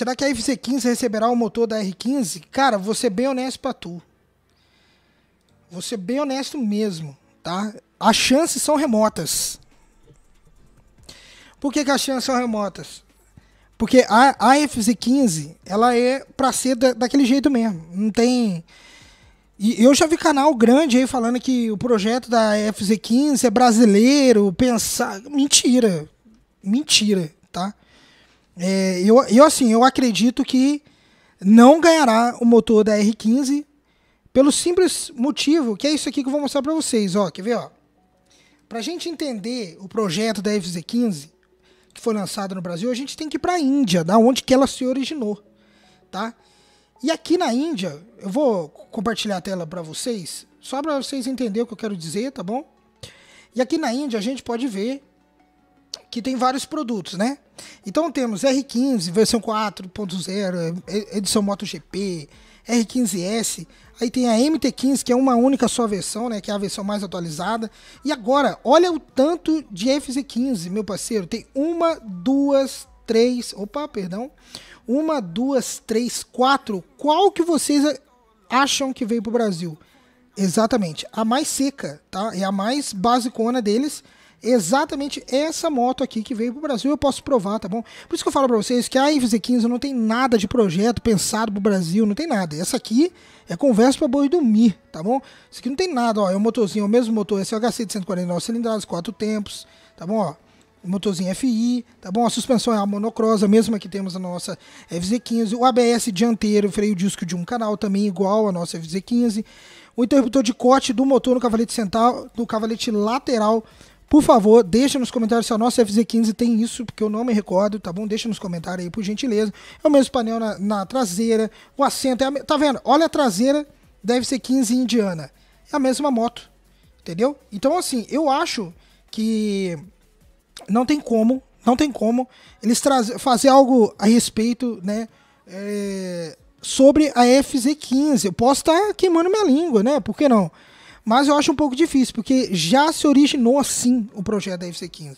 Será que a FC15 receberá o motor da R15? Cara, vou ser bem honesto pra tu. Vou ser bem honesto mesmo, tá? As chances são remotas. Por que, que as chances são remotas? Porque a, a FZ15, ela é pra ser da, daquele jeito mesmo. Não tem. E eu já vi canal grande aí falando que o projeto da FZ15 é brasileiro, pensar. Mentira. Mentira, tá? É, eu, eu, assim, eu acredito que não ganhará o motor da R15 pelo simples motivo que é isso aqui que eu vou mostrar para vocês. Ó, quer ver? Ó. Para a gente entender o projeto da FZ15, que foi lançado no Brasil, a gente tem que ir para a Índia, da onde que ela se originou. Tá? E aqui na Índia, eu vou compartilhar a tela para vocês, só para vocês entenderem o que eu quero dizer, tá bom? E aqui na Índia a gente pode ver que tem vários produtos, né? Então temos R15, versão 4.0, é, é, edição MotoGP, R15S, aí tem a MT15, que é uma única só versão, né? Que é a versão mais atualizada. E agora, olha o tanto de FZ15, meu parceiro. Tem uma, duas, três. Opa, perdão. Uma, duas, três, quatro. Qual que vocês acham que veio pro Brasil? Exatamente. A mais seca, tá? É a mais basicona deles exatamente essa moto aqui que veio pro Brasil, eu posso provar, tá bom? Por isso que eu falo para vocês que a fz 15 não tem nada de projeto pensado pro Brasil, não tem nada. Essa aqui é conversa para boi dormir, tá bom? Isso aqui não tem nada, ó, é um motorzinho, é o mesmo motor SLHC é de 149 cilindradas, quatro tempos, tá bom, ó? motorzinho FI, tá bom? A suspensão é a monocrosa, mesma que temos a nossa FZ15. O ABS dianteiro, freio disco de um canal, também igual a nossa FZ15. O interruptor de corte do motor no cavalete central, no cavalete lateral por favor, deixa nos comentários se a nossa FZ15 tem isso, porque eu não me recordo, tá bom? Deixa nos comentários aí, por gentileza. É o mesmo painel na, na traseira, o assento é a, Tá vendo? Olha a traseira da fz 15 indiana. É a mesma moto, entendeu? Então, assim, eu acho que não tem como, não tem como eles fazer algo a respeito, né? É, sobre a FZ15. Eu posso estar tá queimando minha língua, né? Por que não? Mas eu acho um pouco difícil, porque já se originou assim o projeto da FC15.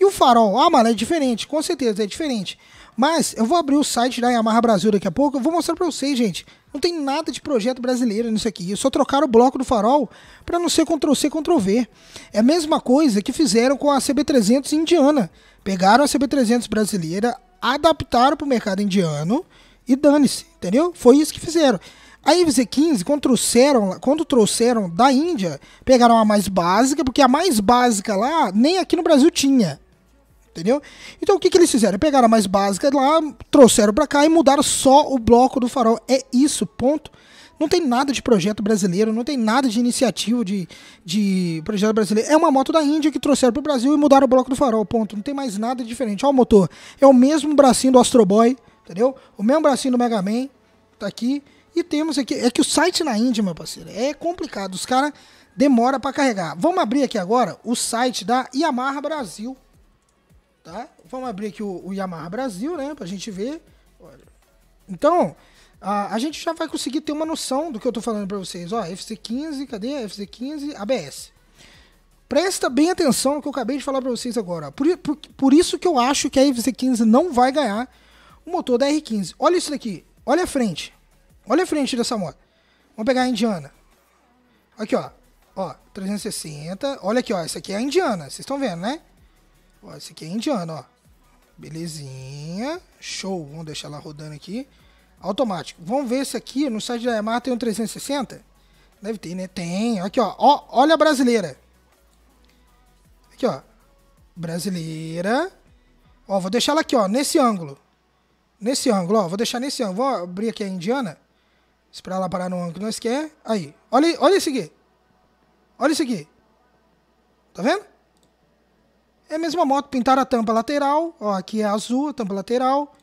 E o farol, ah, mano, é diferente, com certeza é diferente. Mas eu vou abrir o site da Yamaha Brasil daqui a pouco, eu vou mostrar para vocês, gente. Não tem nada de projeto brasileiro nisso aqui. Só trocaram o bloco do farol para não ser Ctrl-C, Ctrl-V. É a mesma coisa que fizeram com a CB300 indiana. Pegaram a CB300 brasileira, adaptaram para o mercado indiano e dane-se, entendeu? Foi isso que fizeram. A MV-15, quando trouxeram, quando trouxeram da Índia, pegaram a mais básica, porque a mais básica lá nem aqui no Brasil tinha. Entendeu? Então o que, que eles fizeram? Pegaram a mais básica lá, trouxeram para cá e mudaram só o bloco do farol. É isso, ponto. Não tem nada de projeto brasileiro, não tem nada de iniciativa de, de projeto brasileiro. É uma moto da Índia que trouxeram para o Brasil e mudaram o bloco do farol, ponto. Não tem mais nada diferente. Olha o motor. É o mesmo bracinho do Astro Boy, entendeu? O mesmo bracinho do Mega Man, tá aqui. E temos aqui. É que o site na Índia, meu parceiro, é complicado. Os caras demoram para carregar. Vamos abrir aqui agora o site da Yamaha Brasil. Tá? Vamos abrir aqui o, o Yamaha Brasil, né? Pra gente ver. Então, a, a, gente já vai conseguir ter uma noção do que eu tô falando pra vocês. Ó, FC15, cadê? FC15, ABS. Presta bem atenção no que eu acabei de falar pra vocês agora. Por, por, por isso que eu acho que a FC15 não vai ganhar o motor da R15. Olha isso daqui. Olha a frente. Olha a frente dessa moto. Vamos pegar a indiana. Aqui, ó. Ó, 360. Olha aqui, ó. Essa aqui é a indiana. Vocês estão vendo, né? Ó, essa aqui é a indiana, ó. Belezinha. Show. Vamos deixar ela rodando aqui. Automático. Vamos ver se aqui no site da Yamaha tem um 360. Deve ter, né? Tem. Aqui, ó. ó. Olha a brasileira. Aqui, ó. Brasileira. Ó, vou deixar ela aqui, ó. Nesse ângulo. Nesse ângulo, ó. Vou deixar nesse ângulo. Vou abrir aqui a indiana. Esperar ela parar no ângulo que nós quer. Aí. Olha, olha isso aqui. Olha isso aqui. Tá vendo? É a mesma moto. Pintaram a tampa lateral. Ó, aqui é azul, a tampa lateral.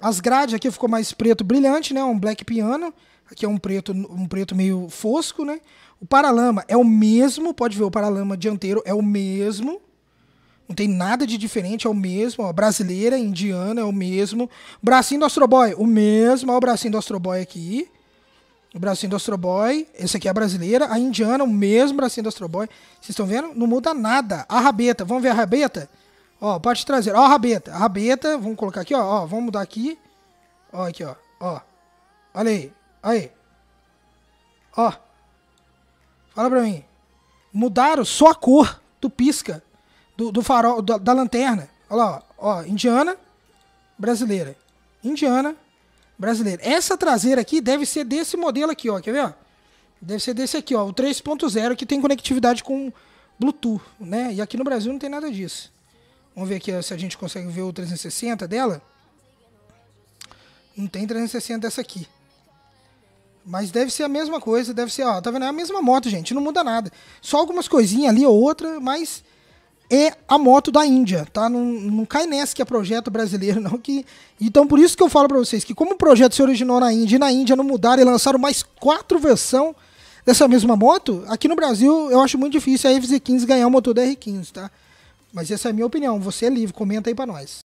As grades aqui ficou mais preto brilhante, né? Um black piano. Aqui é um preto, um preto meio fosco, né? O paralama é o mesmo. Pode ver, o paralama dianteiro é o mesmo. Não tem nada de diferente, é o mesmo. Ó, brasileira, indiana, é o mesmo. Bracinho do Astroboy, o mesmo. Olha o bracinho do Astroboy aqui o bracinho do Astro Boy, esse aqui é a brasileira, a indiana, o mesmo bracinho do Astro Boy. Vocês estão vendo? Não muda nada. A rabeta, vamos ver a rabeta? Ó, parte traseira, ó a rabeta, a rabeta, vamos colocar aqui, ó, ó, vamos mudar aqui. Ó, aqui, ó, ó. Olha aí, aí. Ó. Fala pra mim. Mudaram só a cor do pisca, do, do farol, da, da lanterna. Olha lá, ó, ó indiana, brasileira. Indiana, brasileira. Essa traseira aqui deve ser desse modelo aqui, ó. Quer ver? Ó? Deve ser desse aqui, ó. O 3.0 que tem conectividade com Bluetooth, né? E aqui no Brasil não tem nada disso. Vamos ver aqui ó, se a gente consegue ver o 360 dela. Não tem 360 dessa aqui. Mas deve ser a mesma coisa, deve ser, ó, tá vendo? É a mesma moto, gente, não muda nada. Só algumas coisinhas ali ou outra, mas é a moto da Índia, tá? Não, não cai nessa que é projeto brasileiro, não. Que... Então, por isso que eu falo para vocês que, como o projeto se originou na Índia e na Índia não mudaram e lançaram mais quatro versões dessa mesma moto, aqui no Brasil eu acho muito difícil a FZ15 ganhar o motor da R15, tá? Mas essa é a minha opinião, você é livre, comenta aí para nós.